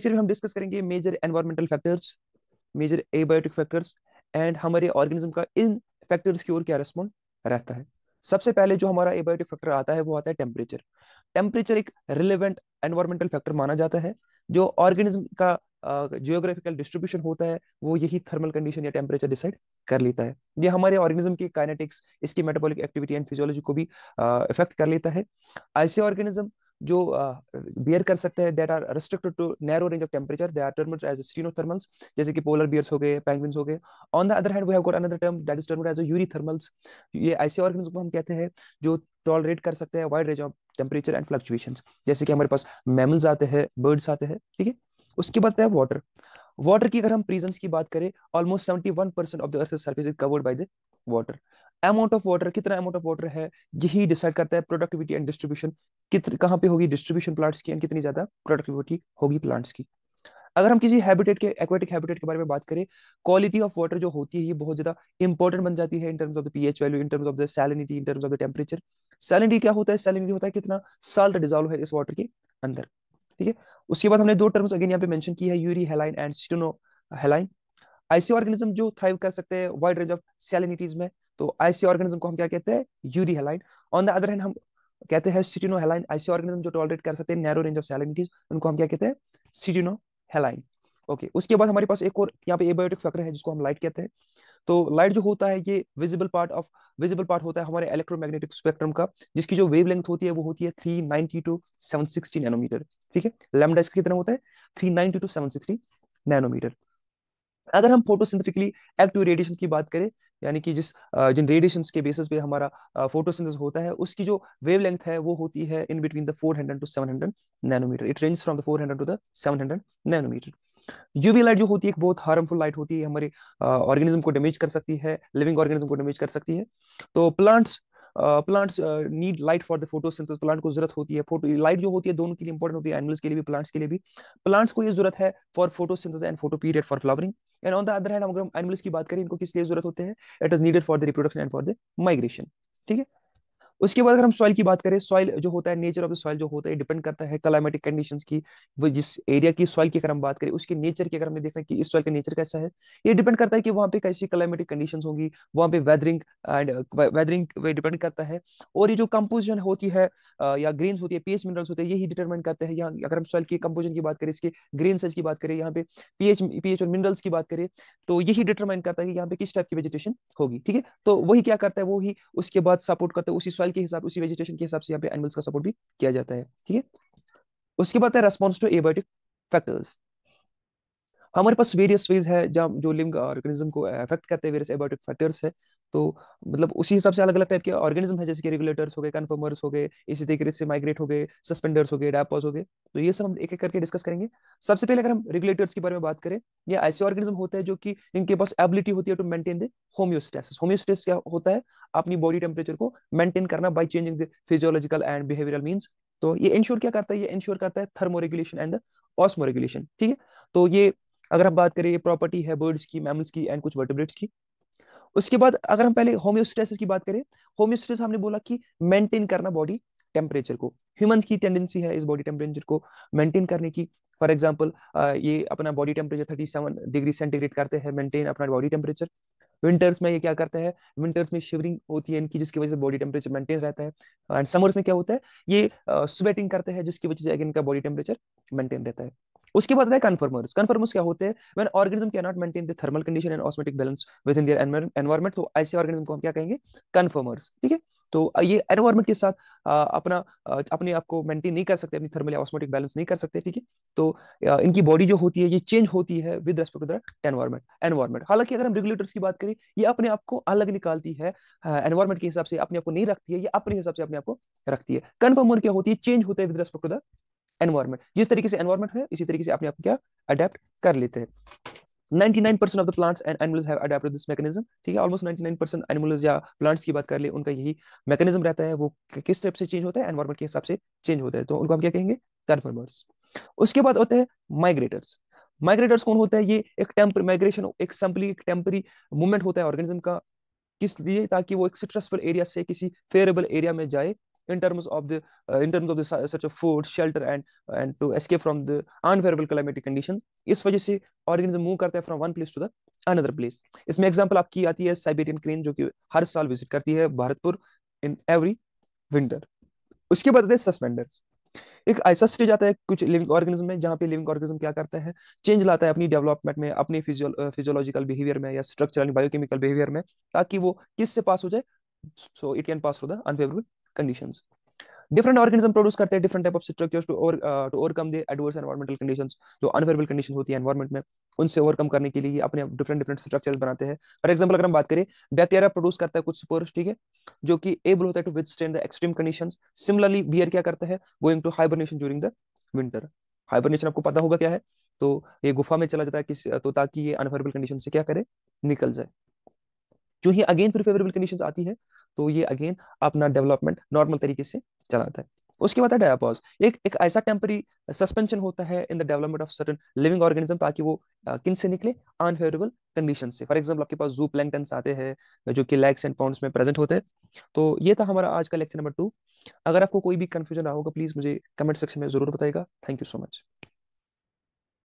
सिर्फ हम डिस्कस करेंगे major environmental factors major abiotic factors and हमारे ऑर्गेनिज्म का इन फैक्टर्स की ओर क्या रेस्पॉन्ड रहता है सबसे पहले जो हमारा एबायोटिक फैक्टर आता है वो आता है टेम्परेचर टेम्परेचर एक रिलेवेंट एनवायरमेंटल फैक्टर माना जाता है जो ऑर्गेनिज्म का जियोग्राफिकल uh, डिस्ट्रीब्यूशन होता है वो यही थर्मल कंडीशन या टेम्परेचर डिसाइड कर लेता है ये हमारे ऑर्गेनिज्म की काइनेटिक्स इसकी मेटाबॉलिक एक्टिविटी एंड फिजियोलॉजी को भी इफेक्ट uh, कर लेता है ऐसे ऑर्गेनिज्म जो बियर कर सकते हैं that are restricted to narrow range of temperature they are termed as stenothermals जैसे कि पोलर बियर्स हो गए पेंगुइन्स हो गए on the other hand we have got another term that is termed as eurythermals ये ऐसे ऑर्गेनिज्म को हम कहते हैं जो टॉलरेट कर सकते हैं wide range of temperature and fluctuations जैसे कि हमारे पास मैमल्स आते हैं बर्ड्स आते हैं ठीक है उसके बाद है वाटर वाटर की अगर हम प्रेजेंस की बात करें almost 71% of the earth surface is covered by the water amount of water कितना अमाउंट ऑफ वाटर है यही डिसाइड करता है प्रोडक्टिविटी एंड डिस्ट्रीब्यूशन कहाँ पे होगी डिस्ट्रीब्यूशन प्लांट्स की एंड कितनी ज्यादा प्रोडक्टिविटी होगी प्लांट्स की अगर हम किसी हैबिटेट के एक्वेटिक हैबिटेट के बारे में बात करें क्वालिटी ऑफ वाटर जो होती है ये बहुत ज्यादा इंपॉर्टेंट बन जाती है in terms of the pH value in terms of the salinity in terms of the temperature salinity क्या होता है सैलिनिटी होता है कितना साल्ट डिजॉल्व है इस वाटर के अंदर ठीक है उसके बाद हमने दो टर्म्स अगेन यहाँ पे मेंशन की है euryhaline and stenohalinic organism जो थ्राइव कर सकते हैं वाइड रेंज ऑफ सैलिनिटीज में तो आईसी ऑर्गेनिज्म को हम क्या कहते हैं euryhaline on the other hand हम कहते हैं सिटिनो हेलाइन आईसी ऑर्गेनिज्म जो टॉलरेट कर सकते हैं नैरो रेंज ऑफ सैलिनिटीज उनको हम क्या कहते हैं सिटिनो हेलाइन ओके okay. उसके बाद हमारे पास एक और यहाँ पे एबायोटिक फैक्टर है जिसको हम लाइट कहते हैं तो लाइट जो होता है ये visible part of visible part होता है हमारे इलेक्ट्रोमैग्नेटिक स्पेक्ट्रम का जिसकी जो वेवलेंथ होती है वो होती है 390 टू 760 नैनोमीटर ठीक है लैम्डा इसका कितना होता है 390 टू 760 नैनोमीटर अगर हम फोटोसिंथेटिकली एक्टिव रेडिएशन की बात करें यानी कि जिस जिन रेडिएशन के बेसिस पे हमारा फोटोसिंथेसिस होता है उसकी जो वेवलेंथ है वो होती है in between the 400 to 700 nanometre it range from the 400 to the 700 nanometre UV light जो होती है एक बहुत हार्मफुल लाइट होती है हमारे ऑर्गेनिज्म को डैमेज कर सकती है लिविंग ऑर्गेनिज्म को डैमेज कर सकती है तो plants plants need light for the photosynthesis plant को जरूरत होती है फोटो लाइट जो होती है दोनों के लिए इंपॉर्टेंट होती है एनिमल्स के लिए भी प्लांट्स के लिए भी प्लांट्स को ये जरूरत है for photosynthesis and photoperiod for flowering and on the other hand अगर हम एनिमल्स की बात करें इनको किस लिए जरूरत होते हैं it is needed for the reproduction and for the migration ठीक है उसके बाद अगर हम सॉइल की बात करें सॉइल जो होता है नेचर ऑफ द सॉइल जो होता है डिपेंड करता है क्लाइमेटिक कंडीशन की वो जिस एरिया की सॉइल की अगर हम बात करें उसके नेचर की अगर हमने देखना कि इस सॉइल का नेचर कैसा है ये डिपेंड करता है कि वहाँ पे कैसी क्लाइमेटिक कंडीशन होंगी वहाँ पे वेदरिंग एंड वेदरिंग पे डिपेंड करता है और ये जो कंपोजिशन होती है या ग्रीन होती है पीएच मिनरल्स होते हैं यही डिटरमिन करते हैं यहाँ अगर हम सॉइल की कंपोजिशन की बात करें इसके ग्रेन साइज की बात करें यहाँ पे पीएच पीएच और मिनरल्स की बात करें तो यही डिटरमाइन करता है कि यहाँ पे किस टाइप की वेजिटेशन होगी ठीक है तो वही क्या करता है वो ही उसके बाद सपोर्ट करता है उसी सॉइल के हिसाब उसी वेजिटेशन के हिसाब से यहाँ पे एनिमल्स का सपोर्ट भी किया जाता है ठीक है उसके बाद है रेस्पॉन्स टू एबायोटिक फैक्टर्स हमारे पास वेरियस वेज है जहाँ जो लिंग ऑर्गेनिज्म को अफेक्ट करते हैं वेरियस एबायोटिक फैक्टर्स है तो मतलब उसी हिसाब से अलग अलग टाइप के ऑर्गेनिज्म है जैसे कि रेगुलेटर्स हो गए कन्फर्मर्स हो गए इसी तरीके से माइग्रेट हो गए सस्पेंडर्स हो गए डैपॉज हो गए तो ये सब हम एक एक करके डिस्कस करेंगे सबसे पहले अगर हम रेगुलेटर्स के बारे में बात करें ये ऐसे ऑर्गेनिज्म होते हैं जो कि इनके पास एबिलिटी होती है to maintain the homeostasis homeostasis क्या होता है अपनी बॉडी टेम्परेचर को मेंटेन करना by changing the physiological and behavioural means तो ये इंश्योर क्या करता है ये इंश्योर करता है थर्मोरेगुलेशन एंड द रेगुलेशन ठीक है तो ये अगर हम बात करें ये प्रॉपर्टी है बर्ड्स की मैमल्स की एंड कुछ वर्टिब्रेट्स की उसके बाद अगर हम पहले होम्योस्टेसिस की बात करें होम्योस्टेसिस हमने बोला कि मेंटेन करना बॉडी टेम्परेचर को ह्यूमंस की टेंडेंसी है इस बॉडी टेम्परेचर को मेंटेन करने की फॉर एग्जाम्पल ये अपना body temperature thirty seven degree centigrade करते हैं मेंटेन अपना बॉडी टेम्परेचर विंटर्स में ये क्या करता है विंटर्स में शिवरिंग होती है इनकी जिसकी वजह से बॉडी टेम्परेचर मेंटेन रहता है एंड समर्स में क्या होता है ये स्वेटिंग करते हैं जिसकी वजह से इनका बॉडी टेम्परेचर मेंटेन रहता है उसके बाद कन्फर्मर्स कन्फर्मर्स क्या होते हैं organism cannot maintain the thermal condition and osmotic balance within their environment तो ऐसे ऑर्गेनिज्म को हम क्या कहेंगे कन्फर्मर्स ठीक है तो ये एनवायरमेंट के साथ अपना अपने आप को मेंटेन नहीं कर सकते अपनी थर्मल या ऑस्मोटिक बैलेंस नहीं कर सकते ठीक है तो इनकी बॉडी जो होती है ये चेंज होती है with respect to the environment environment हालांकि अगर हम रेगुलेटर्स की बात करें ये अपने आप को अलग निकालती है एनवायरमेंट के हिसाब से अपने आप को नहीं रखती है ये अपने हिसाब से अपने आप को रखती है कन्फर्मर क्या होती है चेंज होता है with respect to the environment जिस तरीके से एनवायरमेंट है इसी तरीके से अपने आप क्या अडेप्ट कर लेते हैं 99% of the plants and animals have adopted this mechanism ठीक है ऑलमोस्ट 99% एनिमल्स या प्लांट्स की बात कर ले उनका यही मैकेनिज्म रहता है वो किस स्टेप से चेंज होता है एनवायरमेंट के हिसाब से चेंज होता है तो उनको हम क्या कहेंगे कन्फर्मर्स उसके बाद होते हैं माइग्रेटर्स माइग्रेटर्स कौन होता है ये एक टेंपरेरी माइग्रेशन एक सिंपली एक टेंपरेरी मूवमेंट होता है ऑर्गेनिज्म का किस लिए ताकि वो एक स्ट्रेसफुल एरिया से किसी फेवरेबल एरिया में जाए in terms of the uh, in terms of the such of food shelter and and to escape from the unfavorable climatic condition is wajah se organism move karta hai from one place to the another place isme example aapki aati hai siberian crane jo ki har saal visit karti hai bharatpur in every winter uske baad aate hai suspenders एक ऐसा stage आता है कुछ living organism में जहां पे living organism क्या करता है चेंज लाता है अपनी डेवलपमेंट में अपने फिजियोलॉजिकल बिहेवियर में या स्ट्रक्चरल बायोकेमिकल बिहेवियर में ताकि वो किस से पास हो जाए so it can pass through the unfavourable conditions different organism produce करते हैं different type of structures to over uh, to overcome the adverse environmental conditions जो unfavorable condition होती है environment में उनसे overcome करने के लिए अपने different different structures बनाते हैं फॉर example अगर हम बात करें बैक्टीरिया प्रोड्यूस करता है कुछ spores ठीक है जो कि एबल होता है to withstand the extreme conditions similarly bear क्या करता है going to hibernation during the winter hibernation आपको पता होगा क्या है तो ये गुफा में चला जाता है किस तो ताकि ये अनफेवरेबल कंडीशन से क्या करे निकल जाए जो ही अगेन फिर फेवरेबल कंडीशन आती है तो ये अगेन अपना डेवलपमेंट नॉर्मल तरीके से चलाता है उसके बाद है डायापॉज एक एक ऐसा टेम्परी सस्पेंशन होता है in the development of certain living organism ताकि वो किन से निकले अनफेवरेबल कंडीशन से फॉर एग्जाम्पल आपके पास जू प्लैंकटन्स आते हैं जो कि लैक्स एंड पॉन्ड्स में प्रेजेंट होते हैं तो ये था हमारा आज का लेक्चर नंबर टू अगर आपको कोई भी कंफ्यूजन रहा होगा प्लीज मुझे कमेंट सेक्शन में जरूर बताएगा थैंक यू सो मच